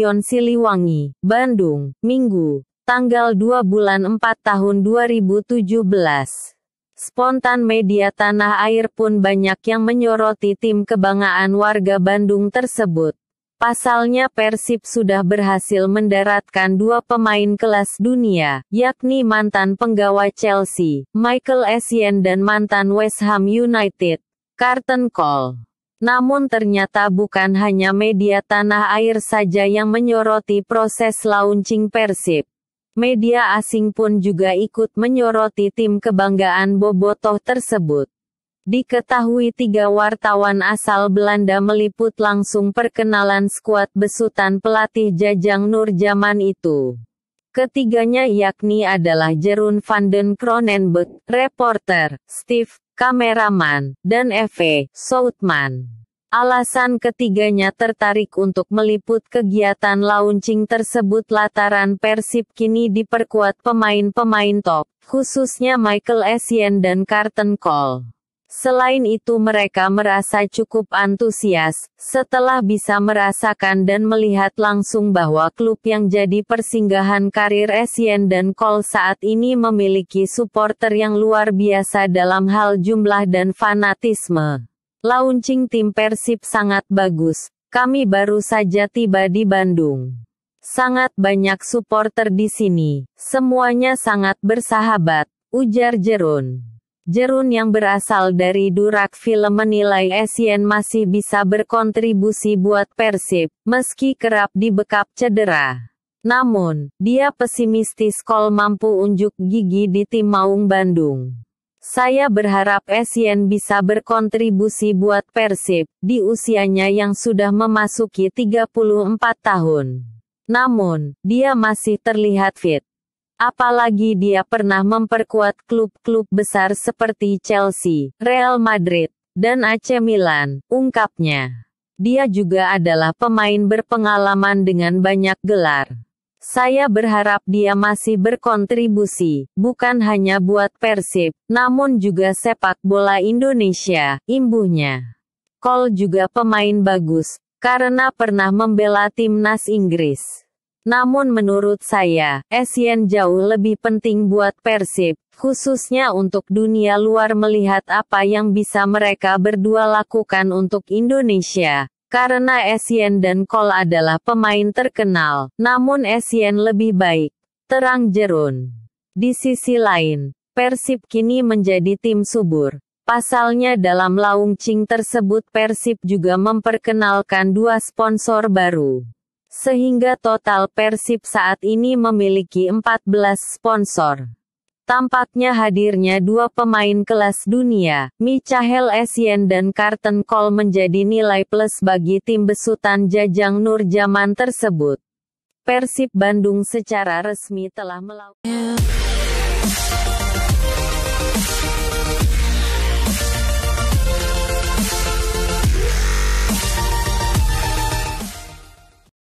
Yon Siliwangi, Bandung, Minggu, tanggal 2 bulan 4 tahun 2017. Spontan media tanah air pun banyak yang menyoroti tim kebanggaan warga Bandung tersebut. Pasalnya Persib sudah berhasil mendaratkan dua pemain kelas dunia, yakni mantan penggawa Chelsea, Michael Essien dan mantan West Ham United, Carton Cole. Namun ternyata bukan hanya media tanah air saja yang menyoroti proses launching Persib. Media asing pun juga ikut menyoroti tim kebanggaan Bobotoh tersebut. Diketahui tiga wartawan asal Belanda meliput langsung perkenalan skuad besutan pelatih Jajang Nur Nurjaman itu. Ketiganya yakni adalah Jerun van den Kronenberg, reporter, Steve kameraman, dan F.E. Soutman. Alasan ketiganya tertarik untuk meliput kegiatan launching tersebut lataran Persib kini diperkuat pemain-pemain top, khususnya Michael Essien dan Carton Cole. Selain itu mereka merasa cukup antusias, setelah bisa merasakan dan melihat langsung bahwa klub yang jadi persinggahan karir Essien dan Kol saat ini memiliki supporter yang luar biasa dalam hal jumlah dan fanatisme. Launching tim Persib sangat bagus, kami baru saja tiba di Bandung. Sangat banyak supporter di sini, semuanya sangat bersahabat, ujar Jerun. Jerun yang berasal dari Durak Film menilai Essien masih bisa berkontribusi buat Persib, meski kerap dibekap cedera. Namun, dia pesimistis Kol mampu unjuk gigi di tim Maung Bandung. Saya berharap Essien bisa berkontribusi buat Persib, di usianya yang sudah memasuki 34 tahun. Namun, dia masih terlihat fit. Apalagi dia pernah memperkuat klub-klub besar seperti Chelsea, Real Madrid, dan AC Milan, ungkapnya. Dia juga adalah pemain berpengalaman dengan banyak gelar. Saya berharap dia masih berkontribusi, bukan hanya buat Persib, namun juga sepak bola Indonesia, imbuhnya. Cole juga pemain bagus, karena pernah membela timnas Inggris. Namun menurut saya, Asian jauh lebih penting buat Persib, khususnya untuk dunia luar melihat apa yang bisa mereka berdua lakukan untuk Indonesia. Karena Asian dan Kol adalah pemain terkenal, namun Asian lebih baik. Terang Jerun. Di sisi lain, Persib kini menjadi tim subur. Pasalnya dalam launching tersebut Persib juga memperkenalkan dua sponsor baru. Sehingga total Persib saat ini memiliki 14 sponsor. Tampaknya hadirnya dua pemain kelas dunia, Michael Essien dan Carton Cole menjadi nilai plus bagi tim besutan Jajang Nurjaman tersebut. Persib Bandung secara resmi telah melakukan